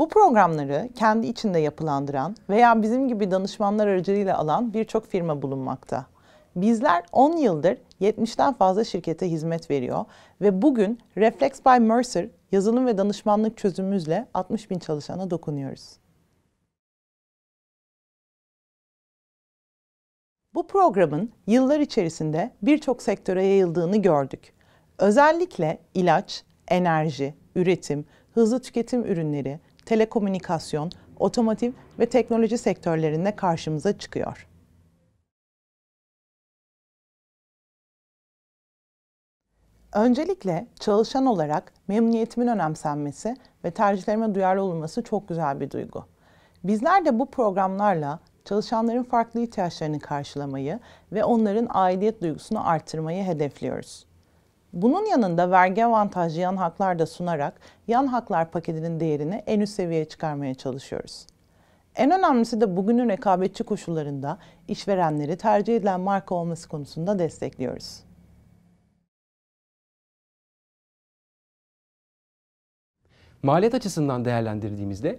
Bu programları kendi içinde yapılandıran veya bizim gibi danışmanlar aracılığıyla alan birçok firma bulunmakta. Bizler 10 yıldır 70'ten fazla şirkete hizmet veriyor ve bugün Reflex by Mercer yazılım ve danışmanlık çözümümüzle 60 bin çalışana dokunuyoruz. Bu programın yıllar içerisinde birçok sektöre yayıldığını gördük. Özellikle ilaç, enerji, üretim, hızlı tüketim ürünleri, telekomünikasyon, otomotiv ve teknoloji sektörlerinde karşımıza çıkıyor. Öncelikle çalışan olarak memnuniyetimin önemsenmesi ve tercihlerime duyarlı olunması çok güzel bir duygu. Bizler de bu programlarla çalışanların farklı ihtiyaçlarını karşılamayı ve onların aidiyet duygusunu artırmayı hedefliyoruz. Bunun yanında vergi avantajı yan haklar da sunarak yan haklar paketinin değerini en üst seviyeye çıkarmaya çalışıyoruz. En önemlisi de bugünün rekabetçi koşullarında işverenleri tercih edilen marka olması konusunda destekliyoruz. Maliyet açısından değerlendirdiğimizde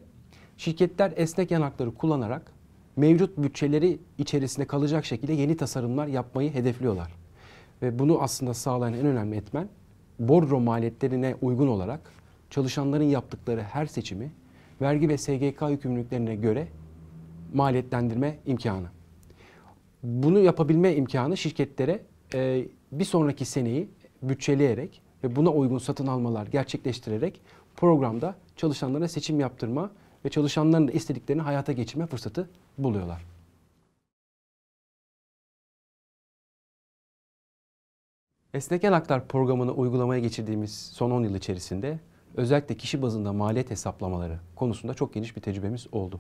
şirketler esnek yan hakları kullanarak mevcut bütçeleri içerisinde kalacak şekilde yeni tasarımlar yapmayı hedefliyorlar. Ve bunu aslında sağlayan en önemli etmen borro maliyetlerine uygun olarak çalışanların yaptıkları her seçimi vergi ve SGK yükümlülüklerine göre maliyetlendirme imkanı. Bunu yapabilme imkanı şirketlere e, bir sonraki seneyi bütçeleyerek ve buna uygun satın almalar gerçekleştirerek programda çalışanlara seçim yaptırma ve çalışanların istediklerini hayata geçirme fırsatı buluyorlar. Esnek Enaklar programını uygulamaya geçirdiğimiz son 10 yıl içerisinde özellikle kişi bazında maliyet hesaplamaları konusunda çok geniş bir tecrübemiz oldu.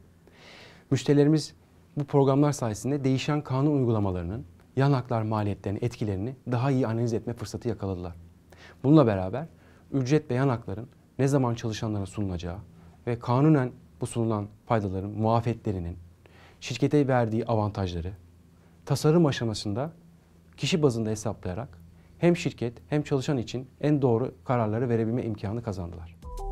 Müşterilerimiz bu programlar sayesinde değişen kanun uygulamalarının yan haklar maliyetlerini, etkilerini daha iyi analiz etme fırsatı yakaladılar. Bununla beraber ücret ve yan hakların ne zaman çalışanlara sunulacağı ve kanunen bu sunulan faydaların, muafiyetlerinin, şirkete verdiği avantajları tasarım aşamasında kişi bazında hesaplayarak hem şirket hem çalışan için en doğru kararları verebilme imkanı kazandılar.